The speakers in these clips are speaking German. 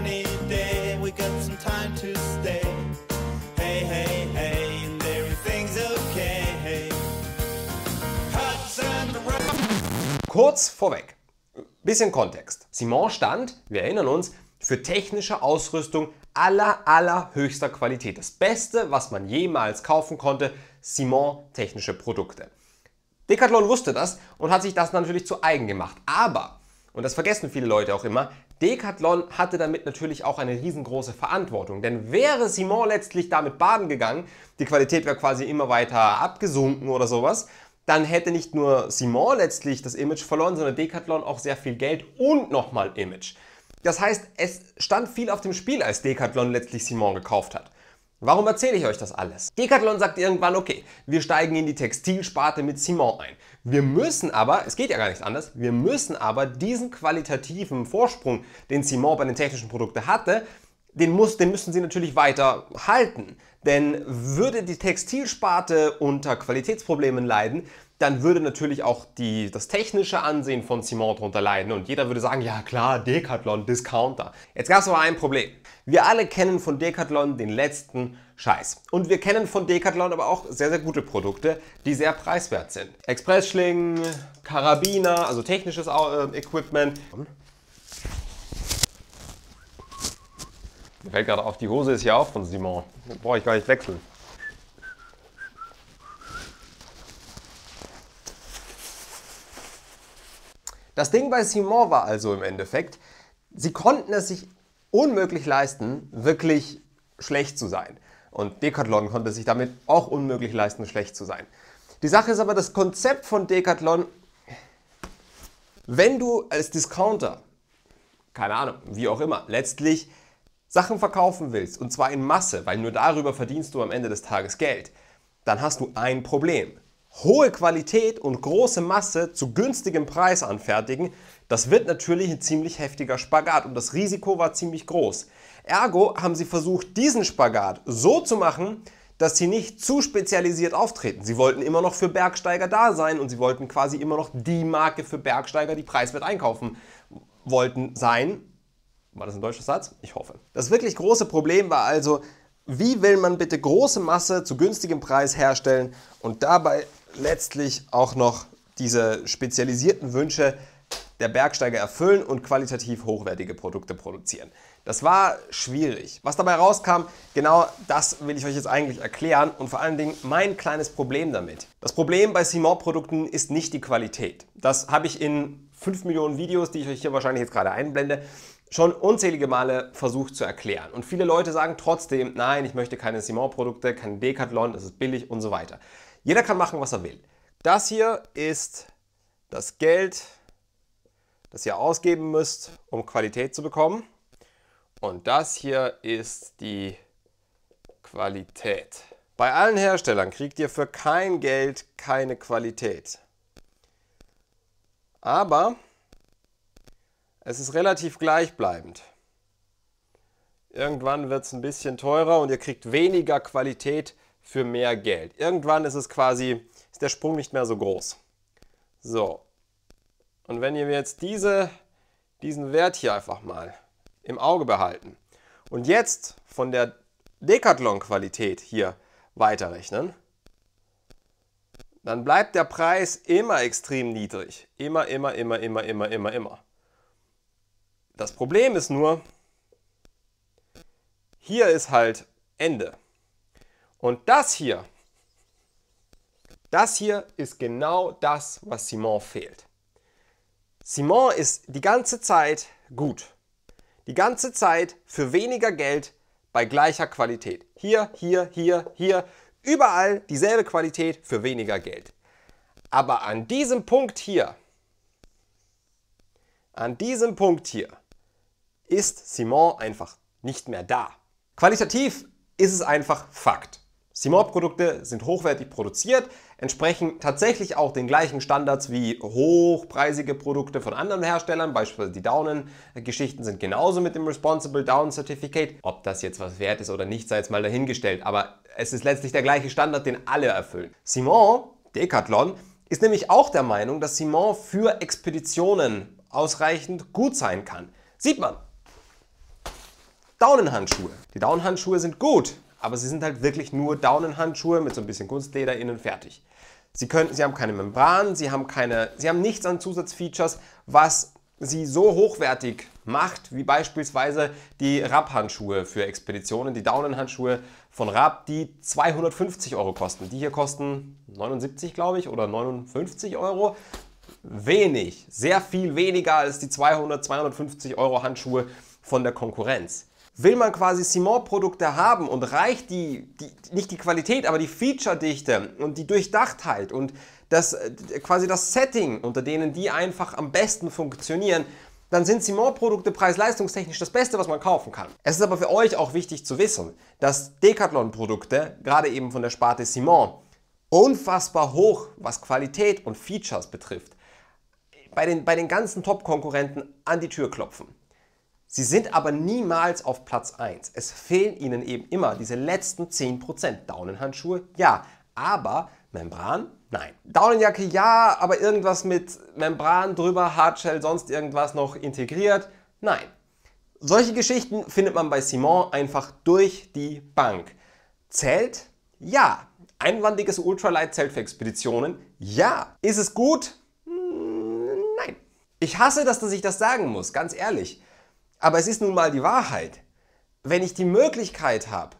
sunny day, we got some time to stay. Hey, hey, hey, and everything's okay. Hey. Kurz vorweg, bisschen Kontext. Simon stand, wir erinnern uns, für technische Ausrüstung aller, allerhöchster Qualität. Das Beste, was man jemals kaufen konnte, Simon technische Produkte. Decathlon wusste das und hat sich das natürlich zu eigen gemacht. Aber, und das vergessen viele Leute auch immer, Decathlon hatte damit natürlich auch eine riesengroße Verantwortung, denn wäre Simon letztlich damit baden gegangen, die Qualität wäre quasi immer weiter abgesunken oder sowas, dann hätte nicht nur Simon letztlich das Image verloren, sondern Decathlon auch sehr viel Geld und nochmal Image. Das heißt, es stand viel auf dem Spiel, als Decathlon letztlich Simon gekauft hat. Warum erzähle ich euch das alles? Decathlon sagt irgendwann, okay, wir steigen in die Textilsparte mit Simon ein. Wir müssen aber, es geht ja gar nichts anders, wir müssen aber diesen qualitativen Vorsprung, den Simon bei den technischen Produkten hatte, den, muss, den müssen sie natürlich weiter halten. Denn würde die Textilsparte unter Qualitätsproblemen leiden, dann würde natürlich auch die, das technische Ansehen von Simon darunter leiden und jeder würde sagen, ja klar, Decathlon, Discounter. Jetzt gab es aber ein Problem. Wir alle kennen von Decathlon den letzten Scheiß. Und wir kennen von Decathlon aber auch sehr, sehr gute Produkte, die sehr preiswert sind. Expressschlingen, Karabiner, also technisches äh, Equipment. Mir fällt gerade auf, die Hose ist ja auch von Simon. Brauche ich gar nicht wechseln. Das Ding bei Simon war also im Endeffekt, sie konnten es sich unmöglich leisten, wirklich schlecht zu sein. Und Decathlon konnte sich damit auch unmöglich leisten, schlecht zu sein. Die Sache ist aber, das Konzept von Decathlon, wenn du als Discounter, keine Ahnung, wie auch immer, letztlich Sachen verkaufen willst, und zwar in Masse, weil nur darüber verdienst du am Ende des Tages Geld, dann hast du ein Problem. Hohe Qualität und große Masse zu günstigem Preis anfertigen, das wird natürlich ein ziemlich heftiger Spagat und das Risiko war ziemlich groß. Ergo haben sie versucht, diesen Spagat so zu machen, dass sie nicht zu spezialisiert auftreten. Sie wollten immer noch für Bergsteiger da sein und sie wollten quasi immer noch die Marke für Bergsteiger, die preiswert einkaufen wollten, sein. War das ein deutscher Satz? Ich hoffe. Das wirklich große Problem war also, wie will man bitte große Masse zu günstigem Preis herstellen und dabei letztlich auch noch diese spezialisierten Wünsche der Bergsteiger erfüllen und qualitativ hochwertige Produkte produzieren. Das war schwierig. Was dabei rauskam, genau das will ich euch jetzt eigentlich erklären und vor allen Dingen mein kleines Problem damit. Das Problem bei Simon-Produkten ist nicht die Qualität. Das habe ich in 5 Millionen Videos, die ich euch hier wahrscheinlich jetzt gerade einblende, schon unzählige Male versucht zu erklären. Und viele Leute sagen trotzdem, nein, ich möchte keine Simon-Produkte, kein Decathlon, es ist billig und so weiter. Jeder kann machen, was er will. Das hier ist das Geld, das ihr ausgeben müsst, um Qualität zu bekommen. Und das hier ist die Qualität. Bei allen Herstellern kriegt ihr für kein Geld keine Qualität. Aber es ist relativ gleichbleibend. Irgendwann wird es ein bisschen teurer und ihr kriegt weniger Qualität für mehr Geld. Irgendwann ist es quasi, ist der Sprung nicht mehr so groß. So. Und wenn ihr jetzt diese, diesen Wert hier einfach mal im Auge behalten und jetzt von der Decathlon-Qualität hier weiterrechnen, dann bleibt der Preis immer extrem niedrig. Immer, immer, immer, immer, immer, immer, immer. Das Problem ist nur, hier ist halt Ende. Und das hier, das hier ist genau das, was Simon fehlt. Simon ist die ganze Zeit gut. Die ganze Zeit für weniger Geld bei gleicher Qualität. Hier, hier, hier, hier. Überall dieselbe Qualität für weniger Geld. Aber an diesem Punkt hier, an diesem Punkt hier, ist Simon einfach nicht mehr da. Qualitativ ist es einfach Fakt. Simon-Produkte sind hochwertig produziert, entsprechen tatsächlich auch den gleichen Standards wie hochpreisige Produkte von anderen Herstellern, beispielsweise die downen geschichten sind genauso mit dem Responsible Down Certificate. Ob das jetzt was wert ist oder nicht, sei jetzt mal dahingestellt, aber es ist letztlich der gleiche Standard, den alle erfüllen. Simon, Decathlon, ist nämlich auch der Meinung, dass Simon für Expeditionen ausreichend gut sein kann. Sieht man, Daunenhandschuhe. Die Daunenhandschuhe sind gut, aber sie sind halt wirklich nur Daunenhandschuhe mit so ein bisschen Kunstleder innen fertig. Sie, können, sie haben keine Membran, sie haben, keine, sie haben nichts an Zusatzfeatures, was sie so hochwertig macht, wie beispielsweise die Rapp-Handschuhe für Expeditionen, die Daunenhandschuhe von Rapp, die 250 Euro kosten. Die hier kosten 79, glaube ich, oder 59 Euro. Wenig, sehr viel weniger als die 200, 250 Euro Handschuhe von der Konkurrenz will man quasi Simon-Produkte haben und reicht die, die, nicht die Qualität, aber die Feature-Dichte und die Durchdachtheit und das, quasi das Setting, unter denen die einfach am besten funktionieren, dann sind Simon-Produkte preis-leistungstechnisch das Beste, was man kaufen kann. Es ist aber für euch auch wichtig zu wissen, dass Decathlon-Produkte, gerade eben von der Sparte Simon, unfassbar hoch, was Qualität und Features betrifft, bei den, bei den ganzen Top-Konkurrenten an die Tür klopfen. Sie sind aber niemals auf Platz 1. Es fehlen ihnen eben immer diese letzten 10%. Daunenhandschuhe, ja, aber Membran, nein. Daunenjacke, ja, aber irgendwas mit Membran drüber, Hardshell, sonst irgendwas noch integriert, nein. Solche Geschichten findet man bei Simon einfach durch die Bank. Zelt? Ja. Einwandiges Ultralight-Zelt für Expeditionen? Ja. Ist es gut? Hm, nein. Ich hasse, dass ich das sagen muss, ganz ehrlich. Aber es ist nun mal die Wahrheit. Wenn ich die Möglichkeit habe,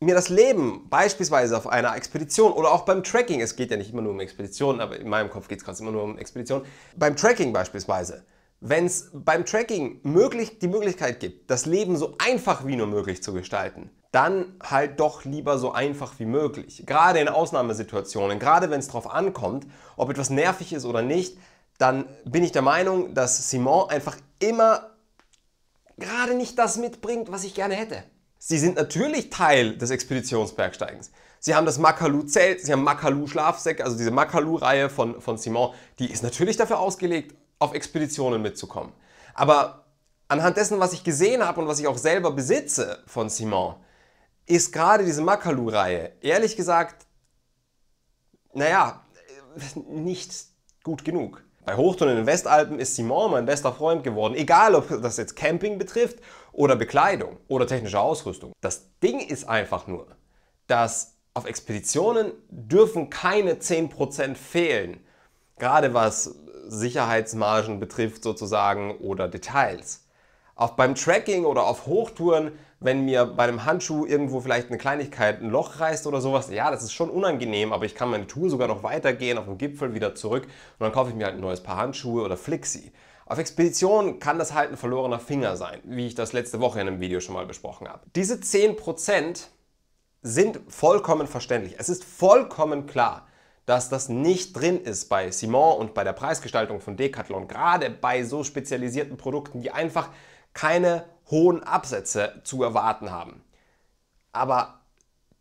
mir das Leben beispielsweise auf einer Expedition oder auch beim Tracking, es geht ja nicht immer nur um Expeditionen, aber in meinem Kopf geht es gerade immer nur um Expeditionen, beim Tracking beispielsweise, wenn es beim Tracking möglich, die Möglichkeit gibt, das Leben so einfach wie nur möglich zu gestalten, dann halt doch lieber so einfach wie möglich. Gerade in Ausnahmesituationen, gerade wenn es darauf ankommt, ob etwas nervig ist oder nicht, dann bin ich der Meinung, dass Simon einfach immer gerade nicht das mitbringt, was ich gerne hätte. Sie sind natürlich Teil des Expeditionsbergsteigens. Sie haben das Makalu-Zelt, Sie haben Makalu-Schlafsäcke, also diese Makalu-Reihe von, von Simon, die ist natürlich dafür ausgelegt, auf Expeditionen mitzukommen. Aber anhand dessen, was ich gesehen habe und was ich auch selber besitze von Simon, ist gerade diese Makalu-Reihe, ehrlich gesagt, naja, nicht gut genug. Bei Hochtouren in den Westalpen ist Simon mein bester Freund geworden, egal ob das jetzt Camping betrifft oder Bekleidung oder technische Ausrüstung. Das Ding ist einfach nur, dass auf Expeditionen dürfen keine 10% fehlen, gerade was Sicherheitsmargen betrifft sozusagen oder Details. Auch beim Tracking oder auf Hochtouren, wenn mir bei einem Handschuh irgendwo vielleicht eine Kleinigkeit, ein Loch reißt oder sowas, ja, das ist schon unangenehm, aber ich kann meine Tour sogar noch weitergehen, auf dem Gipfel wieder zurück und dann kaufe ich mir halt ein neues Paar Handschuhe oder Flixi. Auf Expeditionen kann das halt ein verlorener Finger sein, wie ich das letzte Woche in einem Video schon mal besprochen habe. Diese 10% sind vollkommen verständlich. Es ist vollkommen klar, dass das nicht drin ist bei Simon und bei der Preisgestaltung von Decathlon, gerade bei so spezialisierten Produkten, die einfach keine hohen Absätze zu erwarten haben. Aber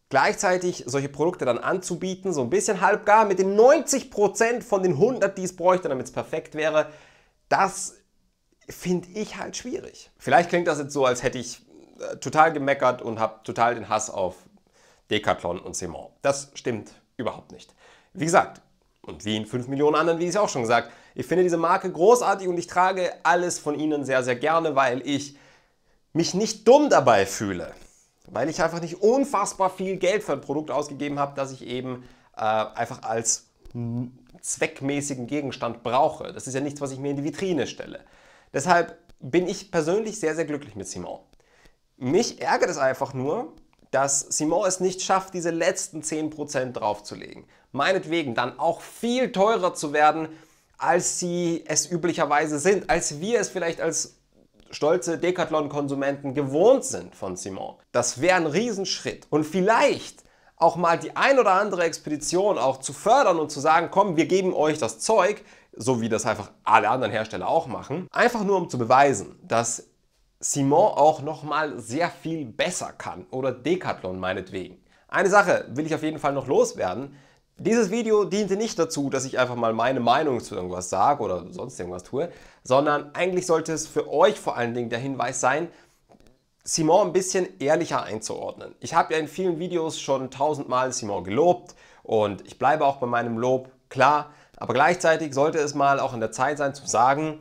gleichzeitig solche Produkte dann anzubieten, so ein bisschen halbgar mit den 90% von den 100, die es bräuchte, damit es perfekt wäre, das finde ich halt schwierig. Vielleicht klingt das jetzt so, als hätte ich äh, total gemeckert und habe total den Hass auf Decathlon und Simon. Das stimmt überhaupt nicht. Wie gesagt, und wie in 5 Millionen anderen, wie ich es auch schon gesagt. Ich finde diese Marke großartig und ich trage alles von ihnen sehr, sehr gerne, weil ich mich nicht dumm dabei fühle. Weil ich einfach nicht unfassbar viel Geld für ein Produkt ausgegeben habe, das ich eben äh, einfach als zweckmäßigen Gegenstand brauche. Das ist ja nichts, was ich mir in die Vitrine stelle. Deshalb bin ich persönlich sehr, sehr glücklich mit Simon. Mich ärgert es einfach nur, dass Simon es nicht schafft, diese letzten 10% draufzulegen, meinetwegen dann auch viel teurer zu werden, als sie es üblicherweise sind, als wir es vielleicht als stolze Decathlon-Konsumenten gewohnt sind von Simon. Das wäre ein Riesenschritt. Und vielleicht auch mal die ein oder andere Expedition auch zu fördern und zu sagen, komm, wir geben euch das Zeug, so wie das einfach alle anderen Hersteller auch machen, einfach nur um zu beweisen, dass Simon auch nochmal sehr viel besser kann oder Decathlon meinetwegen. Eine Sache will ich auf jeden Fall noch loswerden. Dieses Video diente nicht dazu, dass ich einfach mal meine Meinung zu irgendwas sage oder sonst irgendwas tue, sondern eigentlich sollte es für euch vor allen Dingen der Hinweis sein, Simon ein bisschen ehrlicher einzuordnen. Ich habe ja in vielen Videos schon tausendmal Simon gelobt und ich bleibe auch bei meinem Lob, klar, aber gleichzeitig sollte es mal auch in der Zeit sein zu sagen,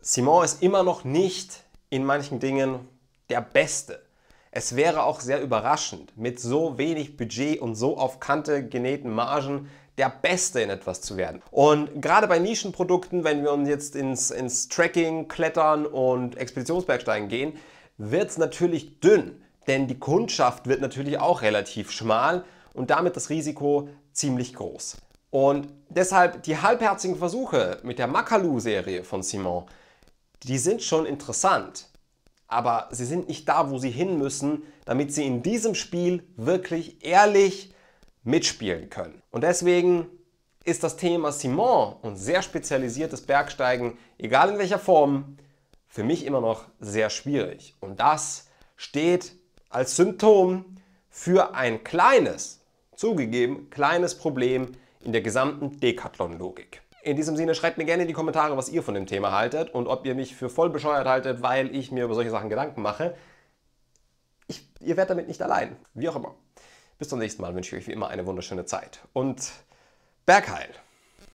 Simon ist immer noch nicht in manchen Dingen der Beste. Es wäre auch sehr überraschend, mit so wenig Budget und so auf Kante genähten Margen der Beste in etwas zu werden. Und gerade bei Nischenprodukten, wenn wir uns jetzt ins, ins Tracking, Klettern und Expeditionsbergsteigen gehen, wird es natürlich dünn, denn die Kundschaft wird natürlich auch relativ schmal und damit das Risiko ziemlich groß. Und deshalb die halbherzigen Versuche mit der Makalu-Serie von Simon die sind schon interessant, aber sie sind nicht da, wo sie hin müssen, damit sie in diesem Spiel wirklich ehrlich mitspielen können. Und deswegen ist das Thema Simon und sehr spezialisiertes Bergsteigen, egal in welcher Form, für mich immer noch sehr schwierig. Und das steht als Symptom für ein kleines, zugegeben kleines Problem in der gesamten Decathlon-Logik. In diesem Sinne, schreibt mir gerne in die Kommentare, was ihr von dem Thema haltet und ob ihr mich für voll bescheuert haltet, weil ich mir über solche Sachen Gedanken mache. Ich, ihr werdet damit nicht allein, wie auch immer. Bis zum nächsten Mal wünsche ich euch wie immer eine wunderschöne Zeit und Bergheil!